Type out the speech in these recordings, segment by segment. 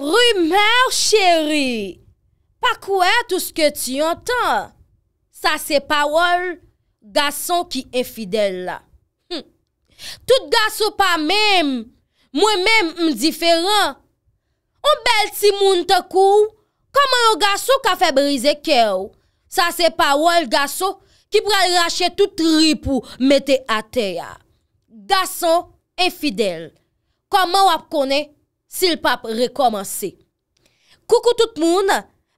Rumeur cheri, pa kouè tou ske ti yon tan? Sa se pawol, gason ki enfidel la. Tout gason pa mèm, mwen mèm mdiferan. O bel ti moun te kou, koman yo gason ka fe brize kèw? Sa se pawol gason ki pral rachè tout ripou mette ate ya. Gason enfidel, koman wap konè? Si l pap rekomansi. Koukou tout moun.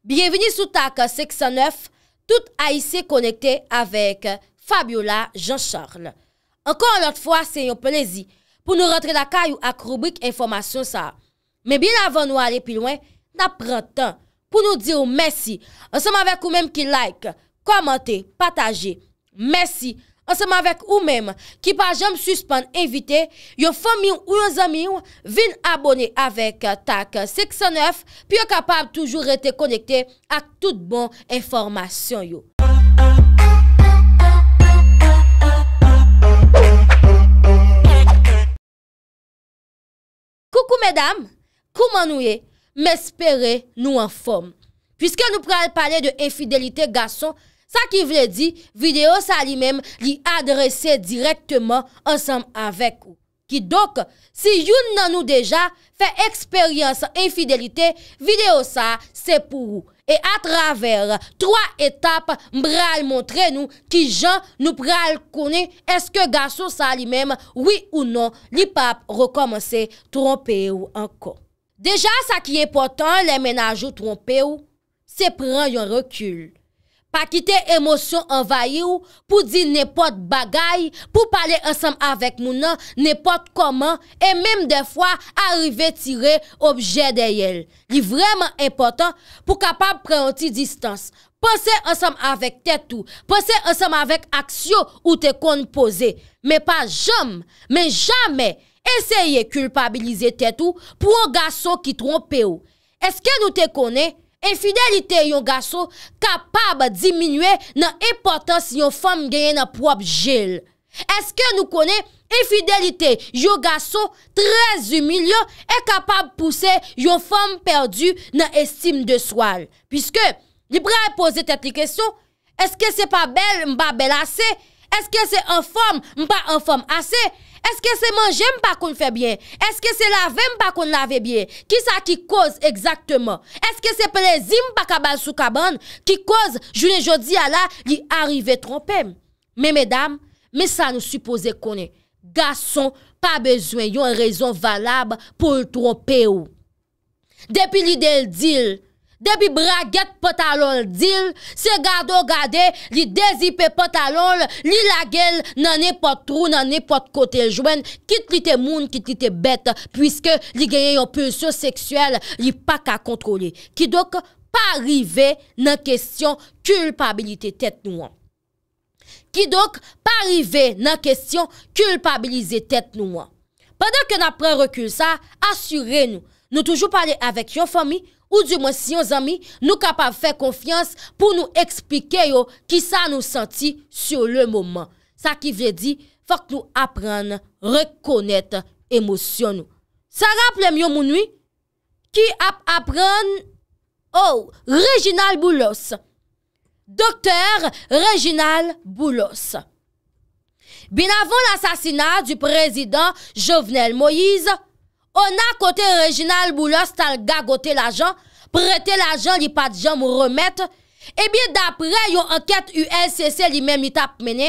Bienveni sou tak 609. Tout a isi konekte avèk Fabiola Jean-Charles. Ankon anot fwa, se yon plezi. Pou nou rentre l akay ou akroubik informasyon sa. Men bin avan nou ale pi lwen, na pran tan. Pou nou di ou mèsi. Ansem avèk ou mèm ki like, komante, pataje. Mèsi. Ansem avèk ou mèm, ki pa jèm suspèn invité, yon fèm yon ou yon zèm yon vin abonè avèk tak 609 pi yon kapab toujou rete konekte ak tout bon informasyon yon. Koukou mèdame, kouman nou yè? Mè espère nou an fòm. Piske nou prèl pale de enfidelite gason, Sa ki vle di, video sa li mem li adrese direktman ansam avek ou. Ki dok, si yon nan nou deja fe eksperyans infidelite, video sa se pou ou. E a traver, 3 etap mbre al montre nou ki jan nou pral kounen eske gaso sa li mem oui ou non li pap rekomense trompe ou anko. Deja sa ki importan le menaj ou trompe ou, se pran yon rekul. pa kite emosyon anvaye ou, pou di nepot bagay, pou pale ansam avek mounan, nepot koman, e mem de fwa arive tire obje de yel. Li vreman impotant pou kapap prenti distans. Pense ansam avek tet ou, pense ansam avek aksyo ou te kon pose. Me pa jam, me jamen, eseye kulpabilize tet ou pou an gaso ki tronpe ou. Eske nou te kone? Enfidelite yon gaso kapab diminwe nan importans yon fom genye nan prop jel. Eske nou kone enfidelite yon gaso 13 milyon e kapab puse yon fom perdu nan estime de swal. Piske libra e pose tet li kesyo, eske se pa bel mba bel ase, eske se en fom mba en fom ase, Eske se manjem pa kon febyen? Eske se lavem pa kon lavebyen? Ki sa ki koz exactement? Eske se plezim pa kabal soukaban? Ki koz jounen jodi ala li arive trompem? Me, me dam, me sa nou suppose kon gason pa bezwen yon rezon valab pou trompè ou. Depi li del dil, debi braget pot alol dil, se gado gade, li dezipe pot alol, li la gel nan e pot trou, nan e pot kote jwen, kit li te moun, kit li te bet, pwiske li genye yon pulso seksuel, li pa ka kontrole. Ki dok pa rive nan kestyon kulpabilite tet nou an. Ki dok pa rive nan kestyon kulpabilize tet nou an. Padak yon apren rekul sa, asyre nou, nou toujou pale avèk yon fomi, Ou di mwen si yon zami nou kapav fè konfians pou nou eksplike yo ki sa nou santi sou le mouman. Sa ki vè di, fòk nou apren rekonèt emosyon nou. Sa rap lèm yo mouni ki ap apren ou oh, Reginald Boulos. Dokter Reginald Boulos. Bin avon asasina du prezident Jovenel Moïse, Ona kote Reginald Boulos tal ga gote la jan, prete la jan li pa di jan mou remet, e eh bi dapre yon anket UNCC li men li tap mene,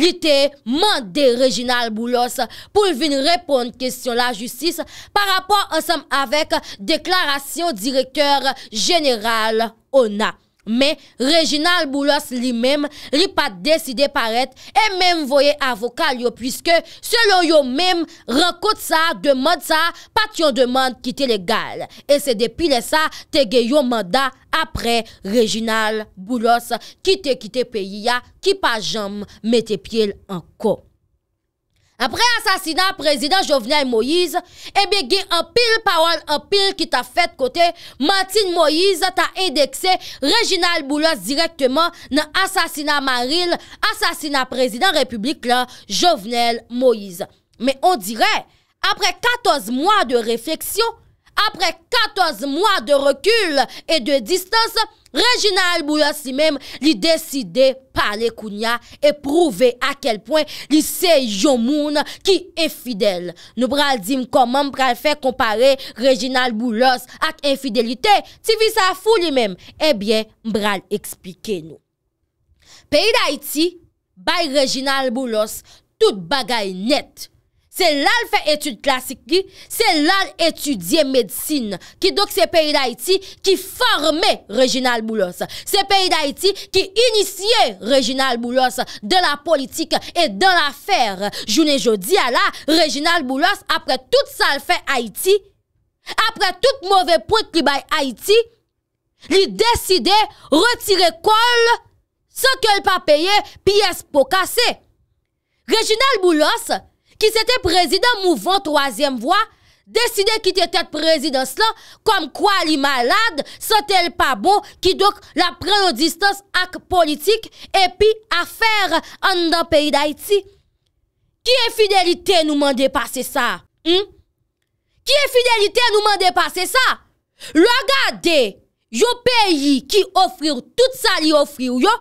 li te mande Reginald Boulos pou vin repon kestyon la justis pa rapon ansam avek deklarasyon direktor general Ona. Men, Reginald Boulos li men, li pat deside paret, e men voye avokal yo, pwiske selon yo men, renkote sa, demande sa, pat yon demande ki te legal. E se depile sa, te ge yo manda apre Reginald Boulos ki te kite peyi ya, ki pa jom mette piel anko. apre asasina prezident Jovenel Moïse, ebe eh gen an pil pawal an pil ki ta fet kote, mantin Moïse ta endekse Reginald Boulos direktman nan asasina Maril, asasina prezident republik la Jovenel Moïse. Me on dire, apre 14 mwa de refleksyon, apre 14 mwa de rekyl e de distans, Reginald Boulos si men li deside pale kounya e prouve akel point li se yon moun ki efidel. Nou bral dim koman bral fe kompare Reginald Boulos ak enfidelite, ti vi sa fou li men, e eh bie bral eksplike nou. Peyi da iti, bay Reginald Boulos, tout bagay net, Se lal fè etude klasik li, se lal etudye medsine. Ki dok se peyi d'Haïti, ki formè Reginald Boulos. Se peyi d'Haïti, ki inisye Reginald Boulos de la politik e de la fèr. Jounè jodi a la, Reginald Boulos, apre tout sal fè Haïti, apre tout mouvè pwit li bay Haïti, li deside, retire kol, se ke l pa peye, piyes pou kase. Reginald Boulos, ki sete prezident mou vant wazem vwa, deside ki te tet prezident slan, kom kwa li malade, se tel pa bo, ki dok la pren lo distans ak politik, epi afer an dan peyi da iti. Ki e fidelite nou man depase sa? Hmm? Ki e fidelite nou man depase sa? Lo gade, yo peyi ki ofrir tout sa li ofrir yo,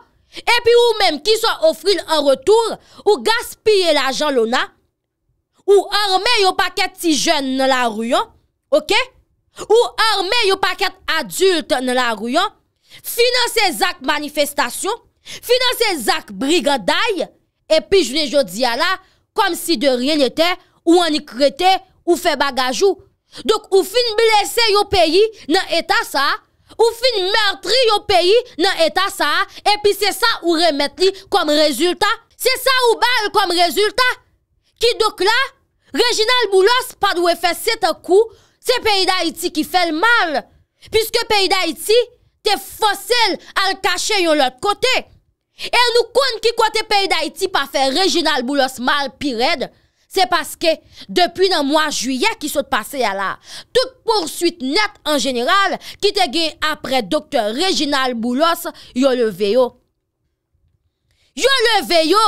epi ou menm ki sa ofrir an retour, ou gaspye la jan lona, Ou orme yo paket si jen nan la ruyon. Ok? Ou orme yo paket adult nan la ruyon. Finanse zak manifestasyon. Finanse zak brigaday. Epi jounen joun diya la. Kom si de ryen ete. Ou anikrete. Ou fe bagajou. Dok ou fin blese yo peyi nan eta sa. Ou fin mertri yo peyi nan eta sa. Epi se sa ou remet li kom rezultat. Se sa ou bal kom rezultat. Ki dok la. Reginald Boulos pa dwe fe seta kou, se peyi da iti ki fe l mal. Piske peyi da iti, te fosil al kache yon lot kote. El nou kon ki kote peyi da iti pa fe Reginald Boulos mal pi red. Se paske, depi nan mwa juye ki sot pase yala, tout porsuit net an general ki te gen apre doktor Reginald Boulos yon leve yo. Yon leve yo!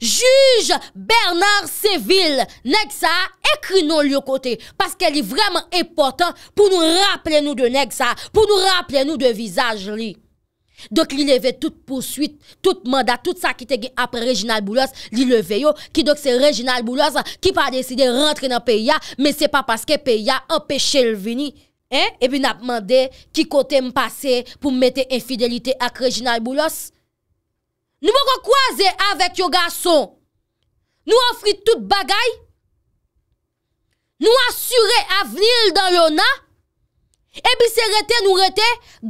Juge Bernard Seville, nek sa, ekri non nou li yo kote Paske li vreman epotan pou nou rappele nou de nek sa Pou nou rappele nou de vizaj li Dok li leve tout pousuit, tout mandat, tout sa ki te ge apre Reginald Boulos Li leve yo, ki dok se Reginald Boulos ki pa deside rentre nan PEIA Men se pa paske PEIA empeshe l vini Ebi nap mande ki kote m pase pou mete enfidelite ak Reginald Boulos Nou mwen re kwaze avèk yo garso, nou ofri tout bagay, nou asyre avnil dan yon nan, e bi se rete nou rete,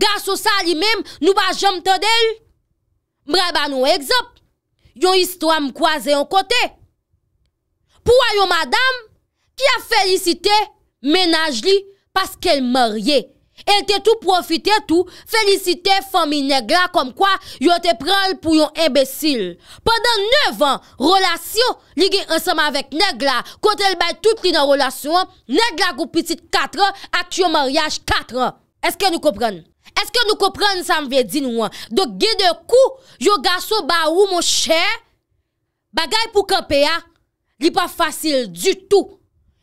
garso sa li menm nou ba jom te del, bre ba nou egzop, yon histwa mwen kwaze yon kote. Pou a yon madame ki a felicite menaj li paske el morye. El te tou profite tou, felisite fomi negla kom kwa yo te prel pou yon ebesil. Pendan 9 an, relasyon li gen ansama vek negla. Kontel bay tout li nan relasyon, negla goupitit 4 an, aktyon maryaj 4 an. Eske nou kopren? Eske nou kopren sa mve di nou an? Do gen de kou, yo gaso ba ou mou chè, bagay pou kope ya, li pa fasil du tou.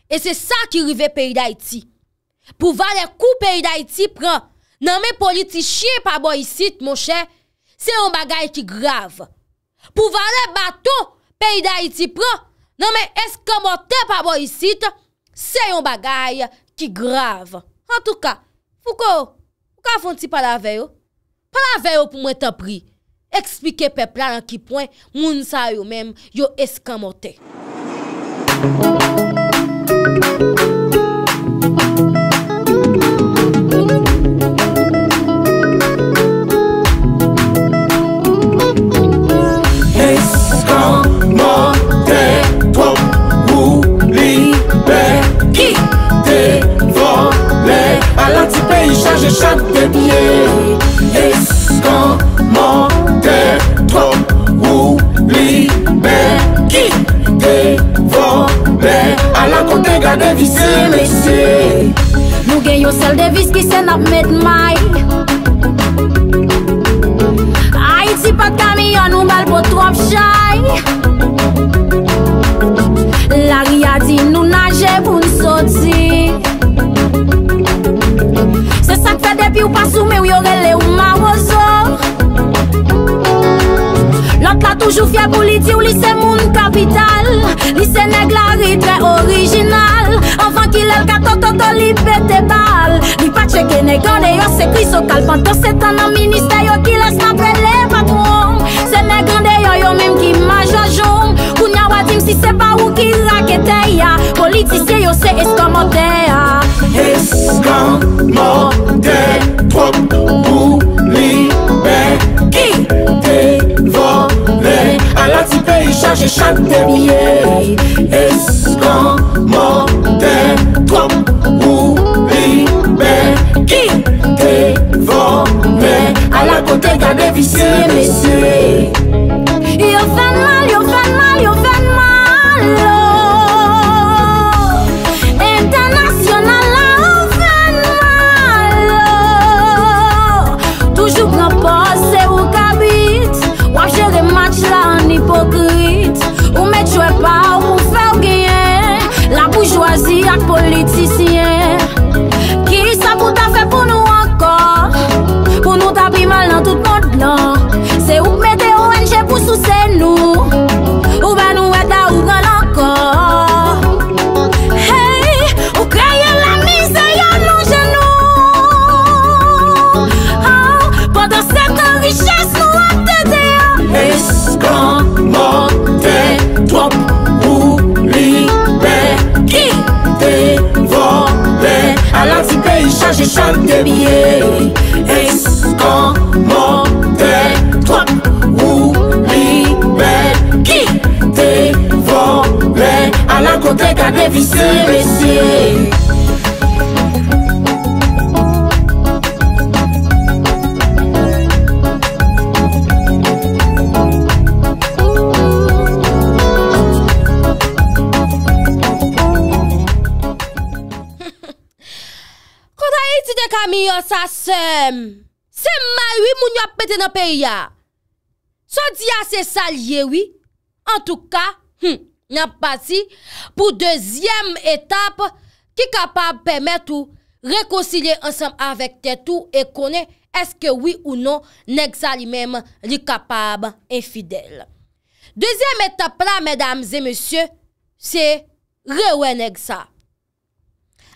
E se sa ki rive peyi da iti. pou vale kou peyi da iti pran nanme politi chie pa bo yisit monshe, se yon bagay ki grave pou vale bato peyi da iti pran nanme eskamote pa bo yisit se yon bagay ki grave en tout ka, foukou foukou foun ti palaveyo palaveyo pou mwen te pri eksplike pepla nan ki poen moun sa yo menm yo eskamote Chak te pye Esk anman te Tro ou libe Ki te vobbe A la kote gade visi Mesi Nou gen yosel de viski sen apmet may A iti pat kami yon ou mal po trof chay Lang yadi nou Ou pa soume ou yore le ou ma woso Lant la toujou fye pou li ti ou li se moun kapital Li se neg la ri tre orijinal Anvan ki lel ka to to to li pete bal Li pache ke negande yo se kri so kal Panto se tan nan minister yo ki les mapre le patroum Se negande yo yo menm ki majajoum Kou nya wadim si se pa ou ki rakete ya Politisye yo se eskomote ya Esk an mo de trok pou libe, ki te vode, ala ti pe yi chanje chan te miye. Esk an mo de trok pou libe, ki te vode, ala kote gane vi se lesi. Ou se nou Ou ba nou et a ouvran lankor Ou kreye lami se yon nou jenou Pendan se te riches nou a te deya E skan mante Twop ou libe Ki te vante A la ti peyi chaje chan debye E skan mante Dèkade vi sè, bè sè Koda iti dèkame yo sa sèm Sèm ma yu moun yo pètè nan pey ya Sò di ya se salye wè An tou ka, hm N ap pasi pou dezyem etap ki kapab pemet ou rekonciler ansem avèk tè tou e konè eske wè ou non neg sa li mèm li kapab enfidel. Dezyem etap la, mèdames et mèsyè, se rewè neg sa.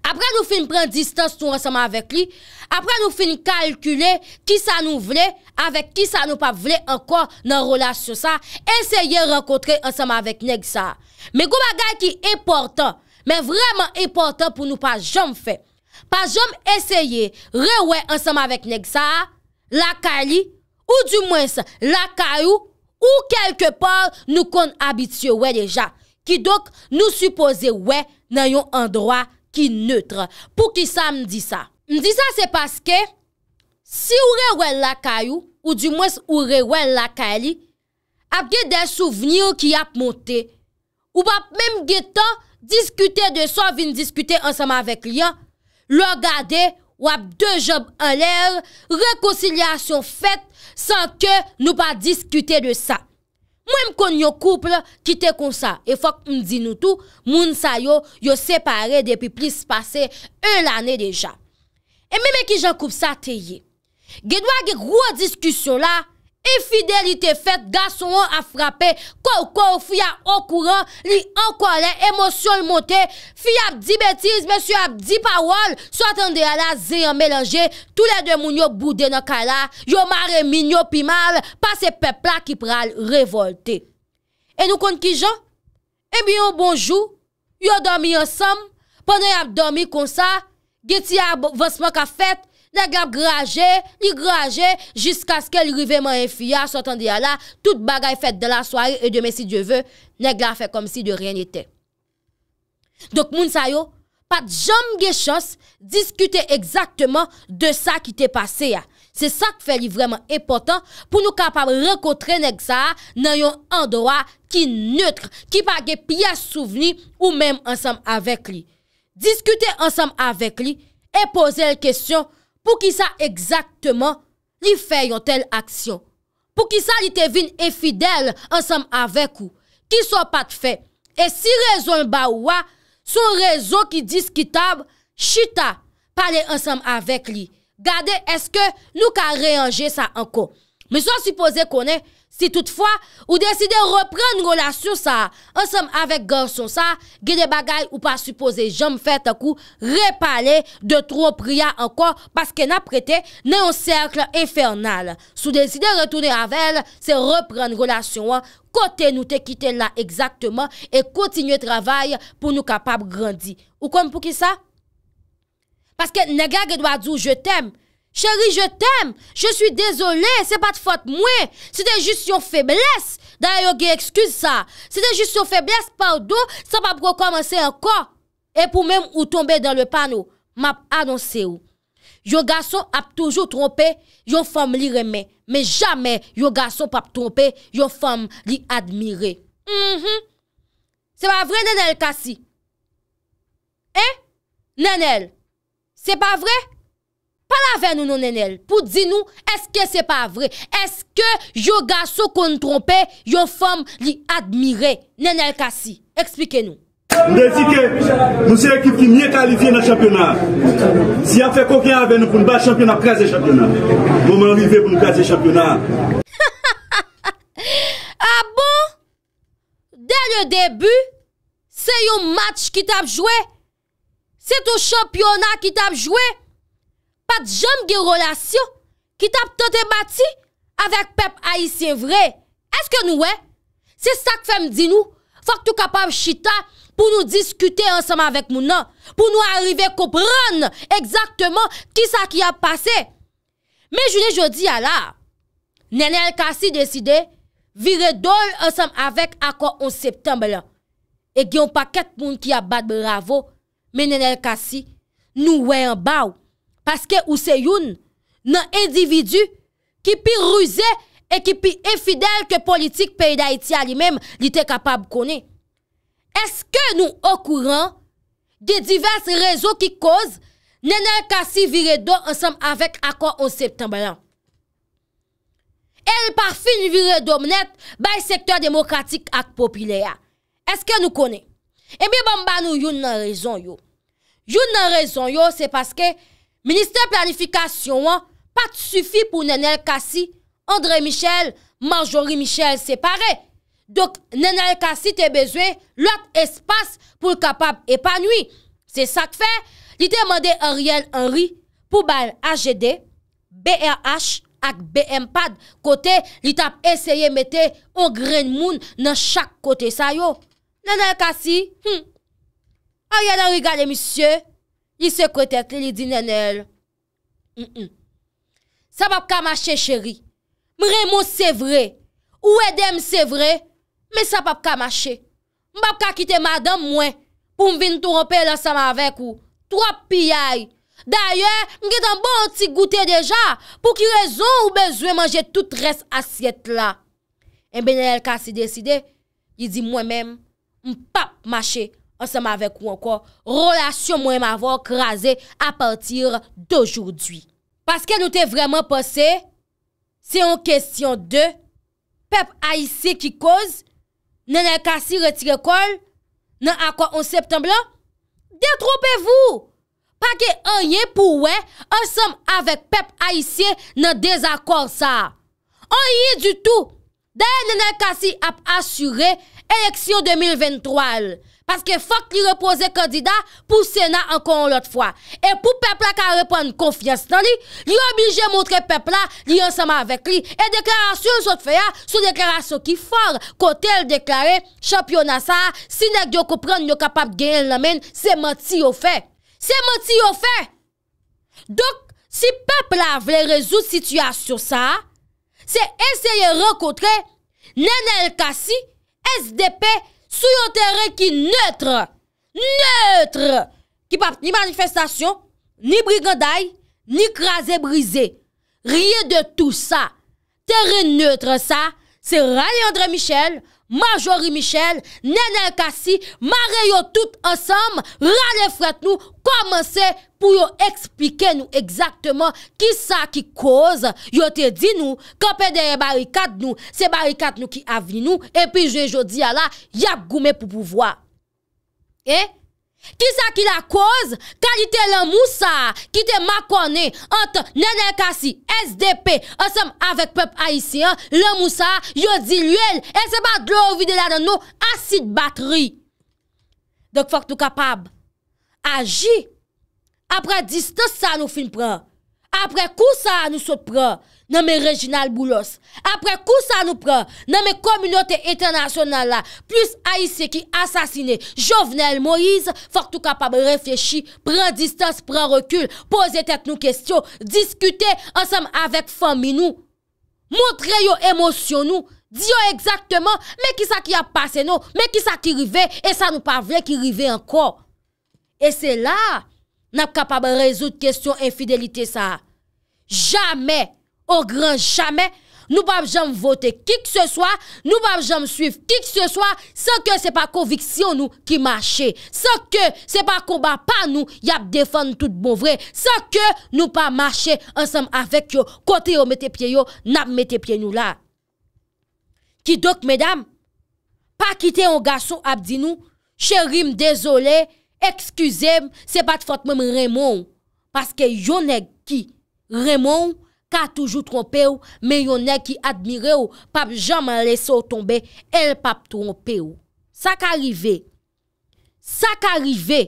apre nou fin pren distans tou anseman avèk li, apre nou fin kalkule ki sa nou vle, avèk ki sa nou pa vle ankon nan relasyon sa, esye renkotre anseman avèk neg sa. Mè gou bagay ki e portan, mè vreman e portan pou nou pa jom fè, pa jom esye rewe anseman avèk neg sa, la kali, ou du mwen sa, la kayou, ou kelke par nou kon abitye we leja, ki dok nou suppose we nan yon an droit Ki neutre, pou ki sa m di sa. M di sa se paske, si ou rewen lakay ou, ou di mwes ou rewen lakay li, ap ge de souvni ou ki ap monte. Ou pap mem ge tan, diskute de sa, vin diskute ansama vek li an, lor gade, ou ap de job anler, rekoncilasyon fet, san ke nou pa diskute de sa. Mwen kon yon koup kite kon sa, e fok mdi nou tou, moun sa yo, yo separe depi plis pase, un lane deja. E mwen ki jan koup sa te ye, genwa genk wot diskusyon la, E fidelite fet, gason an a frape, kou kou fya okouran, li an kou alen, emosyon l moten, fya ap di betiz, men syo ap di pawol, sou atan de ala zeyan melanje, tou le dwen moun yo bouden an kala, yo mare mignon pi mal, pa se pepla ki pral revolte. E nou kon ki jan? E biyon bonjou, yo domi ansam, panen ap domi konsa, geti a vosmok a fet, Nèk la graje, li graje, jiska skèl riveman enfiya, sotan diya la, tout bagay fèd de la soye, e demè si dievè, nèk la fè kom si de rien etè. Dok moun sayo, pat jom ge chans, diskute exaktman de sa ki te pase ya. Se sa k fè li vreman epotan, pou nou kapab renkotre nèk sa a, nan yon andoa ki neutre, ki pa ge piye souveni, ou mèm ansam avek li. Diskute ansam avek li, e pose l kestyon, pou ki sa ekzaktman li fè yon tel aksyon. Pou ki sa li te vin efidel ansam avek ou, ki so pat fè. E si rezon ba ou a, son rezon ki diz kitab, chita pale ansam avek li. Gade, eske nou ka reyange sa anko. Me son suppose konen, Si toutfwa, ou deside reprenn relasyon sa, ansenm avek ganson sa, gede bagay ou pa supose jom fet akou, repale de tro pria anko, paske naprete, ne yon serkle infernal. Sou deside retounen avel, se reprenn relasyon an, kote nou te kite la ekzaktman, e kontinye travay pou nou kapab grandi. Ou kon pou ki sa? Paske nega ge dwa djou, je teme. Chéri, je t'aime. Je suis désolé. C'est pas de faute moué. C'était juste yon faiblesse. D'ailleurs, yon gay excuse ça. C'était juste yon faiblesse, pardon. Ça va recommencer encore. Et pour même ou tomber dans le panneau, m'a annoncé ou. Yon garçon ap toujou tromper, yon femme l'y remè. Mais jamais, yon garçon pape tromper, yon femme l'y admirer. Mm-hmm. C'est pas vrai, nenel Kassi. Eh, nenel. C'est pas vrai? Pal ave nou nou nenel pou di nou eske se pa vre? Eske yo gaso kon trompe yon fom li admire nenel kasi? Eksplike nou. Mwen de si ke moun se ekip ki nye kalifiye nan championat. Si a fe koken ave nou pou nou bas championat prese championat. Moun men rive pou nou kase championat. A bon? Den le debu se yo match ki tab jwe? Se to championat ki tab jwe? Pat jom gen rrelasyon ki tap tante bati avèk pep ayisyen vre. Eske nou wè? Se sak fem di nou, fak tou kapav chita pou nou diskute ansam avèk mounan, pou nou arrive kopran egzaktman ki sa ki ap pase. Men jounè jodi ala, nenè lkasi deside, vire dol ansam avèk akwa 11 septembe lan. E gyon pa ket moun ki ap bat bravo, men nenè lkasi nou wè an bavou. Paske ou se youn nan individu ki pi ruse e ki pi efidel ke politik peyda iti alimem li te kapab kone. Eske nou okouran de divers rezo ki koz nenel kasi vire do ansam avek akon 11 septembre lan? El pa fin vire do mnet bay sektor demokratik ak popilya. Eske nou kone? E mi bamba nou youn nan rezon yo. Youn nan rezon yo se paske Ministè planifikasyon an, pat sufi pou nenel kasi, André Michel, Marjorie Michel, separe. Dok, nenel kasi te bezwe, lot espas pou kapap epanwi. Se sak fe, li temande Ariel Henry pou bal AGD, BRH ak BMPAD, kote li tap eseye mete o gren moun nan chak kote sayo. Nenel kasi, hmm. Ariel Henry gade misye, Li se kotek li li di nenel. Sa non. mm, mm. pap kamache cheri. Mremo se vre. Ou edem se vre. Me sa pap kamache. Mbap ka kite madan mwen. Pou mvin tou rompe la sama avek ou. Tro piyay. Daye, mge dan bon ti goute deja. Pou ki rezon ou bezwe manje tout res asyet la. Enbe nenel ka si deside. Li eh di mwen men. Mpap mache. ansem avèk ou ankon, rôlasyon mwen m avò k razè apantir d'ojou dwi. Paske nou te vreman posè, se yon kestyon de, pep Aisyè ki koz, nenè kasi retire kol, nan akon anseptan blan, detropè vou! Pakè anye pou wè, ansem avèk pep Aisyè nan dezakon sa. Anye du tout! Dè nenè kasi ap asyre, Eleksyon 2023 al. Paske fok li repose kandida pou Sena ankon lot fwa. E pou pepla ka repon konfyes nan li, li obilje moutre pepla li ansama avèk li. E deklarasyon sot fè ya, sou deklarasyon ki fòr kote el deklaré championas sa. Si nek diyo koupren nyo kapap genye lamen, se mati yo fè. Se mati yo fè. Dok, si pepla vle rezout situasyon sa, se esye renkotre nen el kasi SDP un un terrain qui neutre, neutre, qui pas ni manifestation, ni brigandaille, ni crasé-brisé. Rien de tout ça. Terrain neutre ça, c'est Ray André Michel, Manjori Michel, Nenel Kassi, mare yo tout ansam, rade fret nou, komanse pou yo eksplike nou ekzaktman ki sa ki koz, yo te di nou, kapede barikat nou, se barikat nou ki avi nou, epi je jo di ala, yap goume pou pouvoa. Eh? Kisa ki la koz, kalite le moussa ki te makone ante nenekasi, SDP, asem avek pep Aisyen, le moussa, yo ziluel, e seba drou vide la nan nou, asit bateri. Dok fok tou kapab, aji, apre dis te sa nou film pren. apre kou sa nou sou pran nan men Reginald Boulos, apre kou sa nou pran nan men komunote etanasyon nan la, plus A.I.C. ki asasine Jovenel Moïse, fok tou kapab refyechi, pran distans, pran rekyl, pose tet nou kestyon, diskute ansam avek fami nou, montre yo emosyon nou, di yo ekzaktman, me ki sa ki apase nou, me ki sa ki rive, e sa nou pa vle ki rive anko. E se la, nap kapab rezout kestyon infidelite sa. Jamè, o gran jamè, nou pap jom vote kik se soa, nou pap jom suiv kik se soa, san ke se pa koviksyon nou ki mache, san ke se pa komba pa nou, yap defan tout bon vre, san ke nou pa mache, ansem avèk yo, kote yo mette pye yo, nap mette pye nou la. Ki dok, medam, pa kite yon gason ap di nou, chèrim dezolé, Ekskusem se bat fote mèm Raymond Paske yonèk ki Raymond ka toujou trompe ou Mè yonèk ki admire ou Pap jaman lese ou tombe El pap trompe ou Sa ka rive Sa ka rive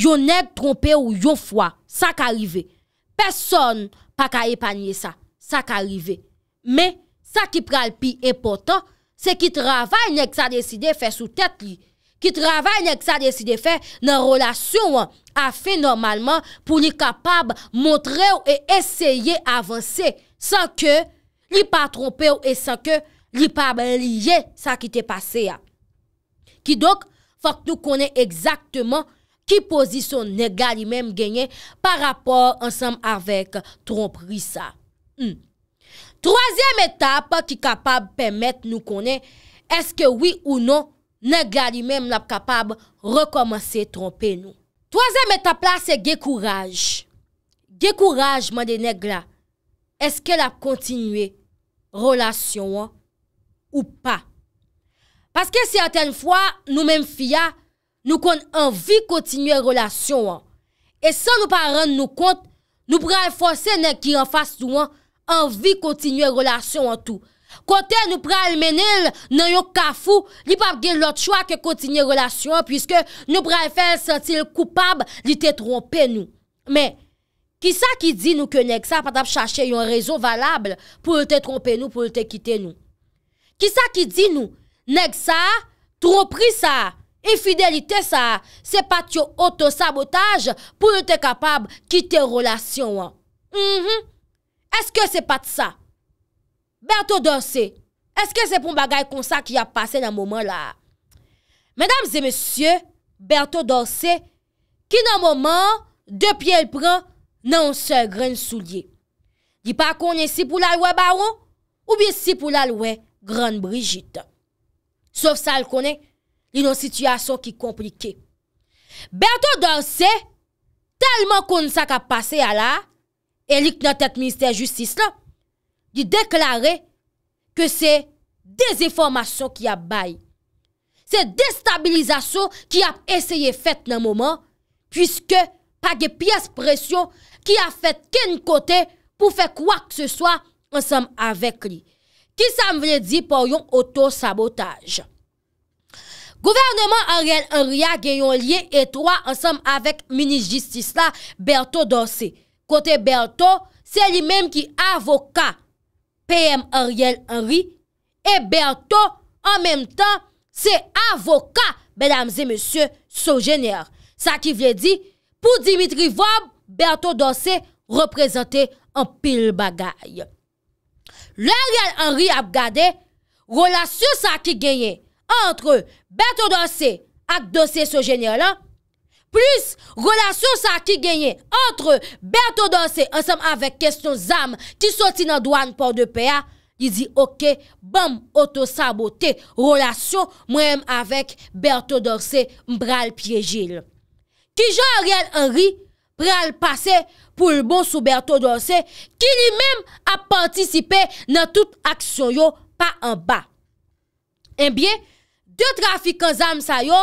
Yonèk trompe ou yon fwa Sa ka rive Peson pa ka epanye sa Sa ka rive Mè sa ki pral pi epotan Se ki travay nèk sa deside fè sou tèt li Ki travay nek sa desi de fe nan relasyon a fe normalman pou li kapab montre ou e eseye avanse san ke li pa trompe ou e san ke li pa liye sa ki te pase ya. Ki dok, fok nou konen ekzaktman ki pozisyon nega li menm genye par rapor ansam avek trompri sa. Hmm. Troasyem etap ki kapab pemet nou konen eske wii ou non, Nèk la li mèm l ap kapab re komanse trompe nou. Toazè mè ta plase ge kouraj. Ge kouraj man de nèk la. Eske la kontinue relasyon an ou pa? Paske sè atèn fwa nou mèm fya, nou kon anvi kontinue relasyon an. E san nou pa rend nou kont, nou pran fwose nèk ki an fwase nou an anvi kontinue relasyon an tou. Kote nou pre almenil nan yon kafou, li pap gen lot chwa ke kontinye relasyon Piske nou pre almenil sentil koupab li te trompe nou Men, ki sa ki di nou ke neg sa patap chache yon rezo valable pou le te trompe nou pou le te kite nou Ki sa ki di nou, neg sa, trompri sa, infidelite sa Se pat yo otosabotaj pou le te kapab kite relasyon mhm. Eske se pat sa? Berto Dorsey, eske se pou bagay konsa ki a pase nan mouman la? Medam ze monsye, Berto Dorsey, ki nan mouman, de pi el pran nan se grene soulye. Di pa konye si pou la lwe baron, ou bi si pou la lwe gran Brigitte. Sof sa el konye, li nou situasyon ki komplike. Berto Dorsey, talman konsa ki a pase la, e lik nan tet minister justice la, Di deklare ke se Deze formasyon ki ap bay Se destabilizasyon Ki ap eseye fet nan mouman Piske pa ge piyes presyon Ki ap fet ken kote Pou fe kwa kse soa Ansem avek li Ki sa m vle di pou yon auto sabotaj Gouvernement Anrya gen yon liye etroa Ansem avek mini justice la Berto Dose Kote Berto se li menm ki avoka P.M. Ariel Henry et Berthaud en même temps ses avocats, mesdames et messieurs, son génère. Sa ki vye di, pou Dimitri Vaub, Berthaud dansé, reprezenté en pile bagaille. L'Ariel Henry ap gade, relasyon sa ki genye entre Berthaud dansé ak dansé son génère la, Plis, relasyon sa ki genye, entre Berthodorsé ansam avek kestyon zam, ki soti nan douan por de PA, yi zi, ok, bam, otosabote, relasyon mwenm avek Berthodorsé mbral piejil. Ki jan a riyan anri, pral pase pou lbo sou Berthodorsé, ki li menm apantisipe nan tout aksyon yo pa anba. En eh biye, de trafikansam sa yo,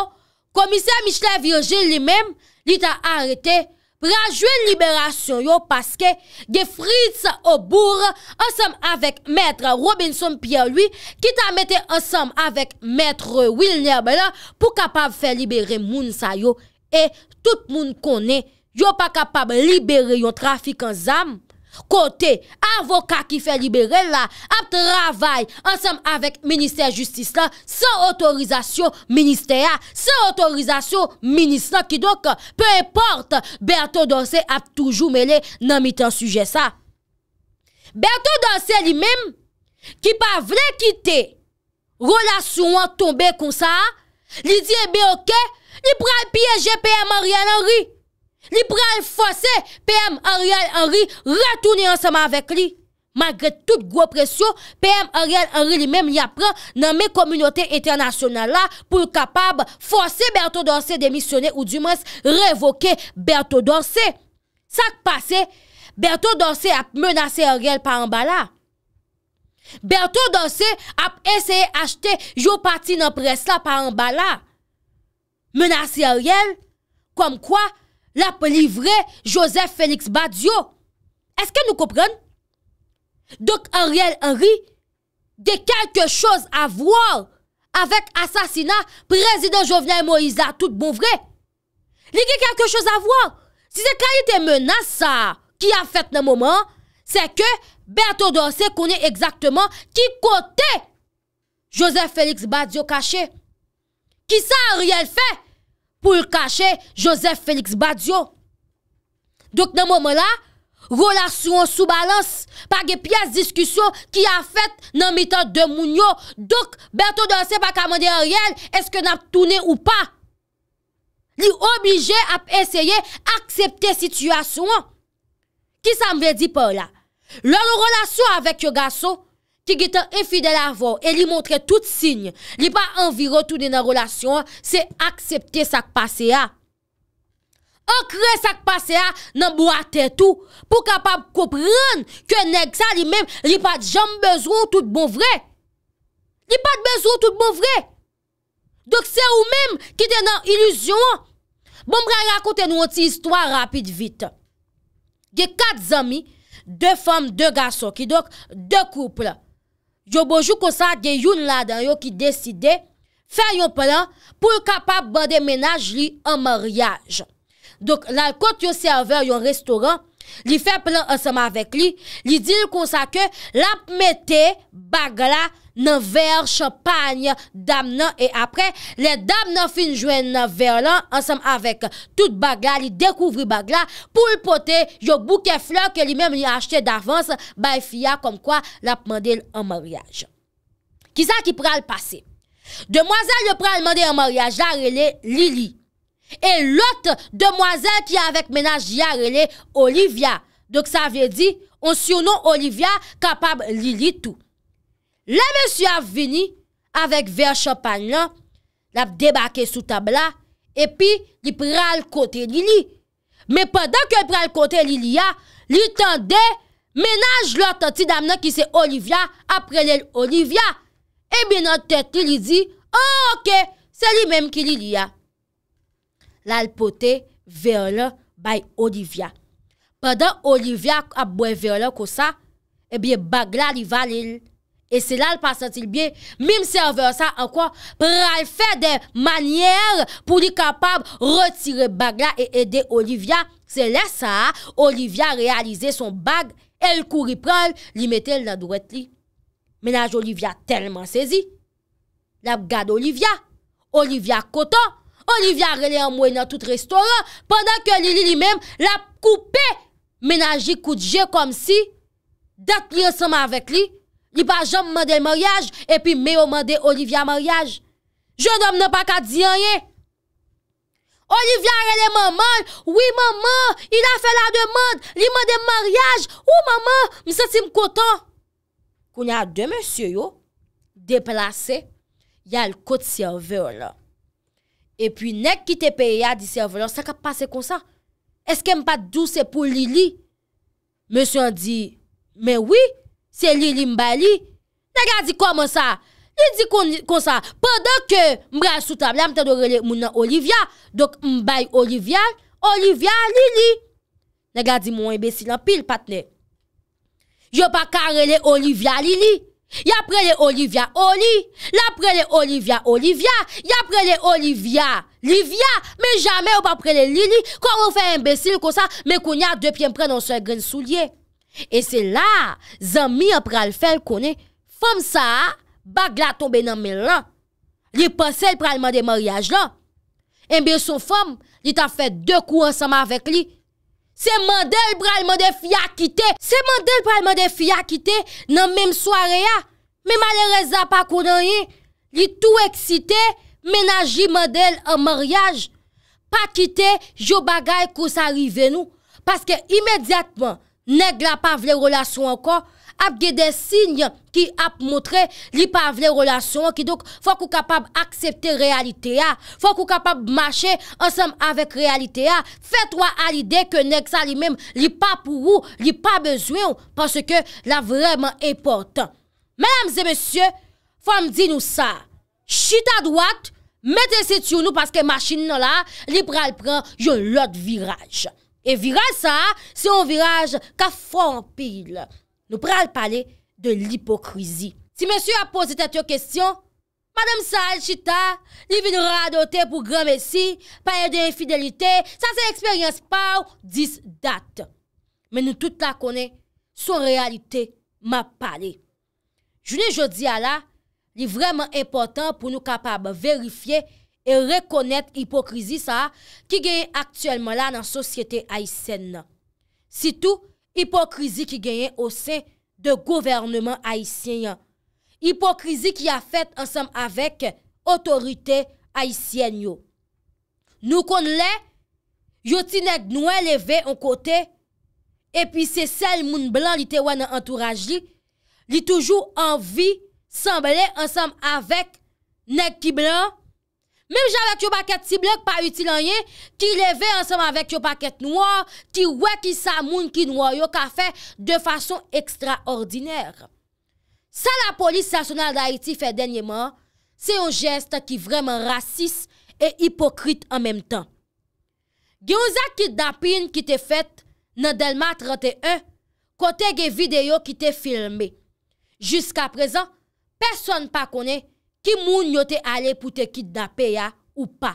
Komisyen Michelin Virgil li men, li ta arete pre a jwen liberasyon yo paske ge frit sa obour ansem avèk mètre Robinson Pierre lui ki ta mette ansem avèk mètre Wilner Belan pou kapav fè liberé moun sa yo. E tout moun konè yo pa kapav liberé yo trafik anzam. Kote avoka ki fe libere la ap travay ansam avek minister justis la, san otorizasyon minister ya, san otorizasyon minister ki doke, pe importe, Berthoud Anse ap toujou mele nan mitan suje sa. Berthoud Anse li mem ki pa vle kite, rola sou an tombe kon sa, li diye eh be ok, li pral piye GPM a Riyal Henry, Li pral fose P.M. Ariel Henry ratouni ansama avek li. Magre tout gwo presyo, P.M. Ariel Henry li menm li apren nan me komunote internasyonan la pou kapab fose Berthoud Orse demisyone ou dimens revoke Berthoud Orse. Sak pase, Berthoud Orse ap menase Ariel pa an bala. Berthoud Orse ap eseye achete jo pati nan presla pa an bala. Menase Ariel kom kwa la plivre Joseph Félix Badzio. Est-ce que nous comprenne? Donc, en réel, en ri, de quelque chose à voir avec assassinat président Jovenel Moïse à tout bon vrai. Il y a quelque chose à voir. Si c'est qu'il y a des menaces, ça, qui a fait le moment, c'est que Berthaud d'Orsay connaît exactement qui comptait Joseph Félix Badzio caché. Qui ça a réel fait? pou l kache Joseph Félix Badiou. Dok nan momon la, rôla sou an sou balans, pa ge pias diskusyon ki a fèt nan mitan de moun yo. Dok, bèrto dansè pa kamande a rèl, eske nan ap toune ou pa. Li oblije ap eseye aksepte situasyon. Ki sa mwen di pou la? Lò l rôla sou avèk yo gaso, ki gite enfidel avon, e li montre tout signe, li pa enviro tout de nan relasyon, se aksepte sak pase a. Akre sak pase a, nan boate tout, pou kapab kopren, ke neg sa li mem, li pa jom bezon tout bon vre. Li pa bezon tout bon vre. Dok se ou mem, ki de nan iluzyon. Bon brey rakote nou an ti istwa rapide vite. Ge kat zami, de fem, de gaso, ki dok de kouple, Yo bojou konsa gen youn la dan yo ki deside, fè yon plan pou kapap bade menaj li an maryaj. Dok la, kont yo server yon restoran, li fè plan ansama vek li, li dil konsa ke, la mette bagla, nan ver, chanpagne, dam nan, e apre, le dam nan finjwen nan ver lan, ansam avek tout bagla, li dekouvri bagla, pou l'pote, yo bouke fleur, ke li mem li achete davans, bay fia kom kwa, la pman de l'anmaryaj. Kisa ki pral pase? Demoiselle yo pral mande anmaryaj, jarele Lili. E lot, demoiselle ki avek menaj, jarele Olivia. Dok sa ve di, on sionon Olivia, kapab Lili tout. Le monsi av vini avèk ver chopan lan, l ap debake sou tabla, epi li pral kote li li. Me padan ke pral kote li li ya, li tande menaj lor tanti dam nan ki se Olivia, aprele Olivia. Ebi nan teti li di, okey, se li menm ki li li ya. La l pote ver lan bay Olivia. Padan Olivia ap bwen ver lan kosa, ebi eh bag la li vali l. E se la l pasantil biye, mim serve sa an kwa, pral fe de manyer pou li kapab retire bag la e ede Olivia. Se la sa, Olivia realize son bag, el kouri pral, li metel nan dwet li. Menaj Olivia terman sezi. Lap gade Olivia. Olivia koto. Olivia rele an mwen nan tout restoran. Pendan ke li li li mem, lap koupe menaj yi koutje kom si, dat li yosama avèk li. li pa jom mande maryaj, epi me o mande olivya maryaj. Jodom nan pa ka di anye. Olivya anye le maman, oui maman, il a fe la demand, li mande maryaj, ou maman, mi se ti mkotan. Koun ya de monsiyo yo, deplase, ya l kote servor la. Epi nek ki te pe ya di servor la, sa ka pase konsa? Eske m pa douse pou li li? Monsiyo an di, men wii, Se li li mba li, nagadi koman sa, li di kon sa, podo ke mbraj sou tabla, mte do rele mounan Olivia, dok mbay Olivia, Olivia li li. Nagadi mwen imbesil an pil patne. Yo pa karele Olivia li li, ya prele Olivia o li, la prele Olivia Olivia, ya prele Olivia li via, me jame yo pa prele li li, kon ou fe imbesil kon sa, me koun ya depi mprenon se gen sou liye. E eh se la, zan mi a pral fel konen, fom sa, bag la tombe nan men lan. Li pasel pral mande maryaj lan. En bi sou fom, li ta fè dekou ansama avèk li. Se mandel pral mande fya kite, se mandel pral mande fya kite nan menm soare ya. Men malereza pa konen yi, li tou eksite menaji mandel an maryaj. Pa kite jo bagay kousa rive nou. Paske imediatman, Neg la pa vle relasyon anko, ap gede sign ki ap motre li pa vle relasyon anki. Fok ou kapab aksepte realite a, fok ou kapab mache ansenm avek realite a. Fetwa alide ke neg sa li mem, li pa pou ou, li pa bezwen ou, panse ke la vreman e portan. Menamze mesye, fom di nou sa, chita dwat, metese tiou nou paske machine nan la, li pral pran, yo lot viraj. E viral sa, se ou viraj ka fwampil. Nou pral pale de lipokrizi. Si monsi a pose tatyo kestyon, madame sa al chita, li vin rado te pou grame si, pale de infidelite, sa se eksperyans pa ou dis dat. Men nou tout la kone, son realite ma pale. Jouni jodi a la, li vreman important pou nou kapab verifiye E rekonet hipokrizi sa ki genye aktuelman la nan sosyete Aisyen nan. Sitou, hipokrizi ki genye ose de governman Aisyen yan. Hipokrizi ki a fèt ansam avek otorite Aisyen yo. Nou kon le, yoti neg nou eleve an kote, epi se sel moun blan li te wane anturaji, li toujou anvi sambale ansam avek neg ki blan, Mem jan vek yo paket si blok pa iti lanyen, ki leve ansenman vek yo paket noua, ki we ki sa moun ki noua yo ka fe de fason ekstra ordiner. Sa la polis sasonal da iti fe denye man, se yo gest ki vreman rasis e hipokrit an menm tan. Ge ouza ki dapin ki te fet nan Delma 31, kote ge video ki te firme. Juska prezan, person pa kone, ki moun yo te ale pou te kidnapè ya ou pa.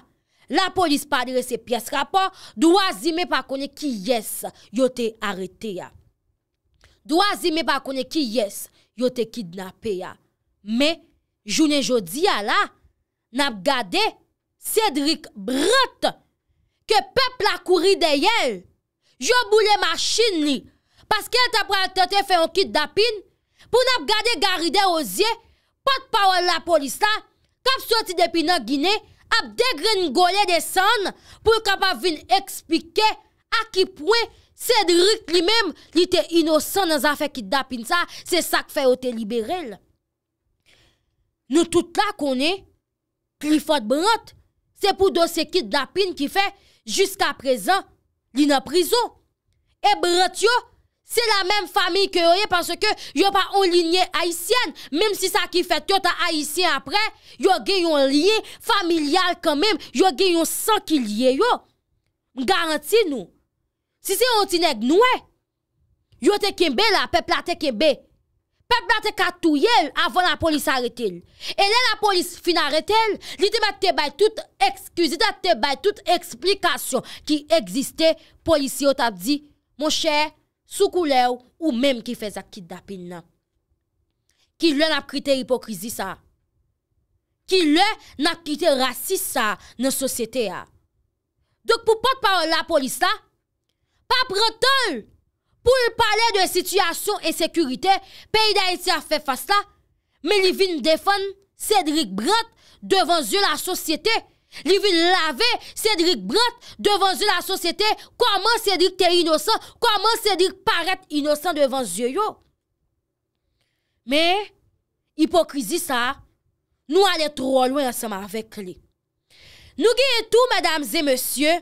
La polis pa dire se piyes rapor, dwa zime pa kone ki yes yo te arete ya. Dwa zime pa kone ki yes yo te kidnapè ya. Me, jounen jodi ya la, nap gade Cedric Brote, ke pepl akouri de yel, yo boule maschin li, paske te prelte te fe yon kidnapin, pou nap gade Garide Ozye, Pat pawal la polisa, kap soti depi nan Gine, ap degren gole desan pou kap avin ekspike a ki pouen sed rik li mem li te inosan nan zafek ki dapin sa, se sak fe ote liberel. Nou tout la konen, kli fote brant, se pou dosi ki dapin ki fe, jiska prezan, li nan prizo, e brant yo. Se la menm fami ke yo ye, panse ke yo pa ou linye aisyen, menm si sa ki fet yo ta aisyen apre, yo gen yon liye, familial kan menm, yo gen yon san ki liye yo. Garanti nou. Si se yon ti neg nou e, yo te kembe la, pepla te kembe. Pepla te katouye avon la polis arete. E le la polis fin arete, li te bay tout ekskuzi, li te bay tout eksplikasyon ki egziste polisi yo tap di, mon chè, sou koulew ou mèm ki fè zak ki dapil nan. Ki lè nap krite hipokrizis sa. Ki lè nap krite rasis sa nan sosyete ya. Dok pou pat par la polis sa, pa prote l, pou l pale de sityasyon e sekurite, peyi da eti a fè fas la, me li vin defan, Sedric Brant, devan zye la sosyete, peyi la sosyete, Li vil lave Cedric Brant devan zyo la sosyete. Koman Cedric te inosant? Koman Cedric paret inosant devan zyo yo? Me, hipokrizi sa, nou ale tro lwen ansama avek li. Nou gye tou, mèdames et monsye,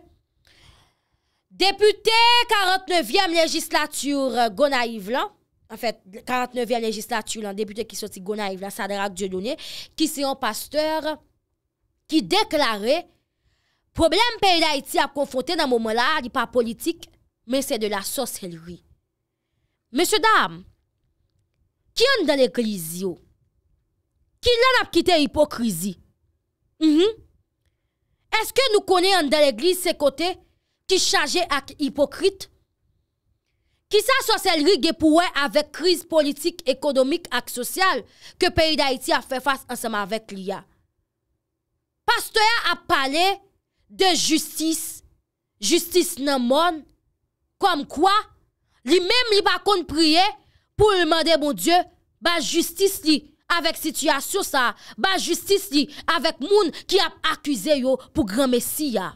depute 49e legislatur Gona Yvlan, an fèt, 49e legislatur lan, depute ki soti Gona Yvlan, sa drak djodone, ki se yon pasteur, ki deklare problem peyi da iti ap konfonte nan momon la di pa politik, men se de la soselri. Mese dam, ki an dan ekliz yo? Ki lan ap kite hipokrizi? Mhen, eske nou konen an dan ekliz se kote ki chaje ak hipokrit? Ki sa soselri ge pouwe avèk kriz politik, ekonomik ak sosyal ke peyi da iti ap fè fase ansama avèk liya? Pastoya ap pale de justis, justis nan bon moun, kom kwa, li mem li bakon priye, pou lman de moun Diyo, ba justis li, avek sityasyon sa, ba justis li, avek moun ki ap akwize yo, pou gran Mesiya.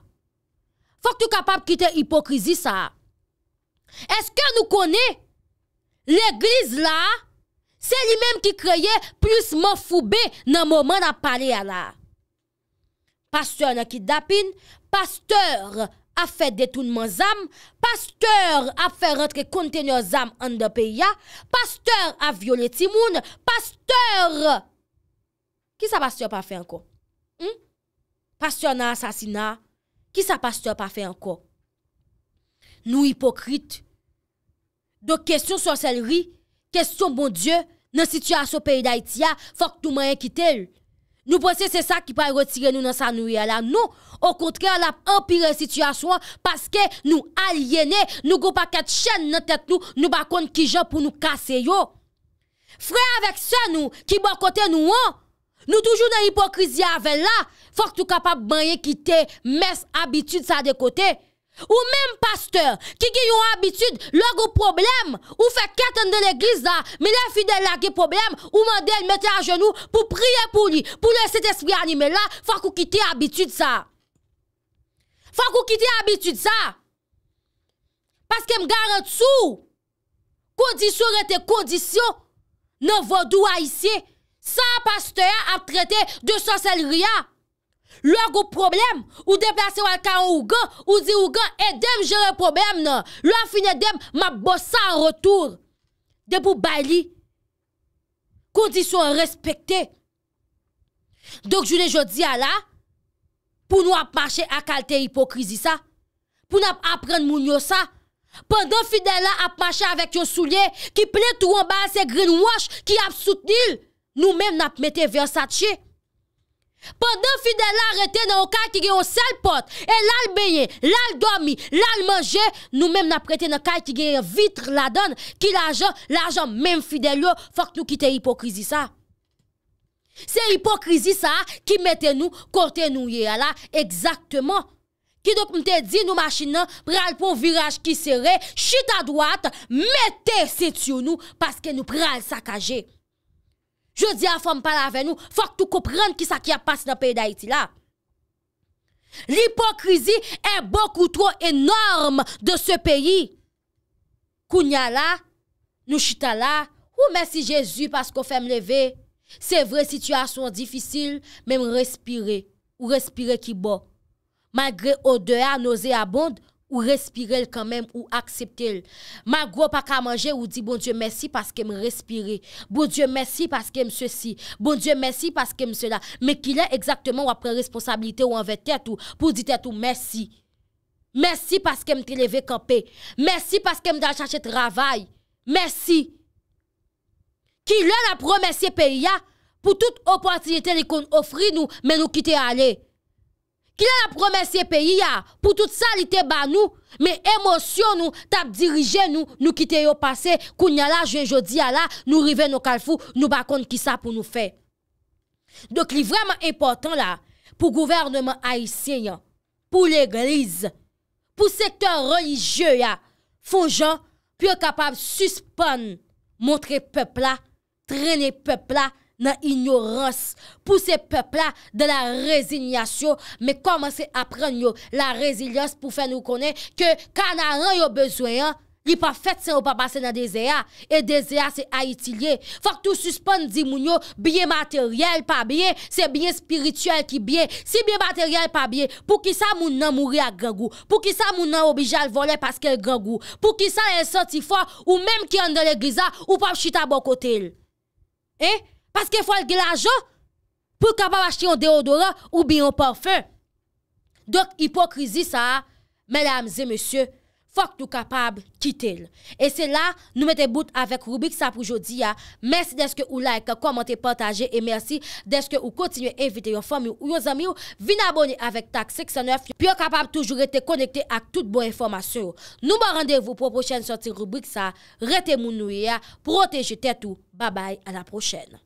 Fok tou kapap kite hipokrizi sa. Eske nou kone, le gliz la, se li mem ki kreye, plus moun fube nan moun man ap pale ya la. Pasteur nan ki dapin, pasteur a fè detounman zam, pasteur a fè rentre kontenyon zam an de peya, pasteur a vyole timoun, pasteur! Ki sa pasteur pa fè anko? Pasteur nan asasina, ki sa pasteur pa fè anko? Nou hipokrit, do kèsyon sòsel ri, kèsyon bon Diyo nan sityasyo peyi da itiya, fòk touman yè kitèl. Nou pwese se sa ki pa yi retire nou nan sa nouye la, nou, o kontre la empire sityasyon, paske nou aliene, nou goupa ket chen nan tet nou, nou bakon ki jan pou nou kase yo. Frey avek sa nou, ki bo kote nou an, nou toujou nan hipokrizi avek la, fok tou kapap banyekite, mes abitude sa dekote. Ou menm pasteur ki gen yon habitude log ou problem, ou fe keten de l'eglise a, men la fidèl la gen problem, ou men de l mette a genou pou priye pou li, pou lè set espri animè la, fa kou kitey habitude sa. Fa kou kitey habitude sa. Paske m gare tsou, kondisyon rete kondisyon, nan vodou a isye, sa pasteur a trete de sansel riyan. Lò gò problem, ou deplase walkan ou gò, ou zi ou gò edem jere problem nan. Lò afine edem, map bò sa an rotour. De pou bali, kondisyon respekte. Dok jounen jodi ala, pou nou ap mache akalte hipokrizi sa, pou nap apren moun yo sa. Pendan fidel la ap mache avèk yon soulye, ki plè tou an ba an se greenwash, ki ap soutenil, nou men nap mette versat chee. Pendan fidel la rete nan o kajtige o sel pot, e lal beye, lal domi, lal manje, nou menm nan prete nan kajtige yon vitre la don, ki la jom, la jom menm fidel yo, fok nou kite hipokrizi sa. Se hipokrizi sa ki mette nou korte nou ye ala, ekzaktman. Ki dop mte di nou machin nan, pral pou viraj ki sere, chita dwat, mette se tsyou nou, paske nou pral sakaje. Je di a fòm pala avè nou, fòk tou koupren ki sa ki a pas nan peyi da iti la. L'hipokrizi è bòkou tro enòrm de se peyi. Kounya la, nou chita la, ou mèsi Jezù paskò fèm leve, se vre situasyon difisil, mèm respire, ou respire ki bò. Bon. Mèm gre odea, nou zè abond, ou mèm respire. respirer quand même ou accepter. Ma gros pas qu'à manger ou dit bon Dieu merci parce que me respirer. Bon Dieu merci parce que me ceci. Bon Dieu merci parce que me cela. Mais qu'il est exactement ou après responsabilité ou envers tête ou pour dire tout merci. Merci parce que me levé campé. Merci parce que me d'aller chercher travail. Merci. Qui l'a la promesse pays pour toute opportunité qu'on offre nous mais nous quitter aller. Kila la promesye peyi ya, pou tout sa li te ba nou, men emosyon nou, tap dirije nou, nou kite yo pase, kounya la, jwen jodi ya la, nou rive nou kalfou, nou bakon ki sa pou nou fe. Dok li vreman important la, pou gouvernement haisyen ya, pou l'eglize, pou sektor religye ya, pou jen pyo kapab suspon, montre pepla, trene pepla, nan ignorans pou se pepla de la rezynyasyon me komanse apren yo la rezylyos pou fe nou konen ke ka nan an yo bezoyan li pa fet se ou pa basen nan dezea e dezea se a itilye fak tou suspon di moun yo biye materyel pa biye se biye spirityel ki biye si biye materyel pa biye pou ki sa moun nan mouri a gengou pou ki sa moun nan obijal vole paske gengou pou ki sa lè senti fò ou mèm ki an de lè gliza ou pap chita bokotel e? Paske fwa l glanjou, pou kapab achti yon deodorant ou bi yon parfum. Dok hipokrizi sa, mesdames et messieurs, fok nou kapab kite l. E se la, nou mette bout avek rubrik sa pou jodi ya. Mersi deske ou like, komante, partaje, e mersi deske ou kontinuye evite yon fom yon ou yon zami yon, vin aboni avek tak 69, pi yo kapab toujou rete konekte ak tout bon informasyon. Nou mwen randevou pou pochen soti rubrik sa, rete moun nou ya, proteje tetou, babay, anaprochen.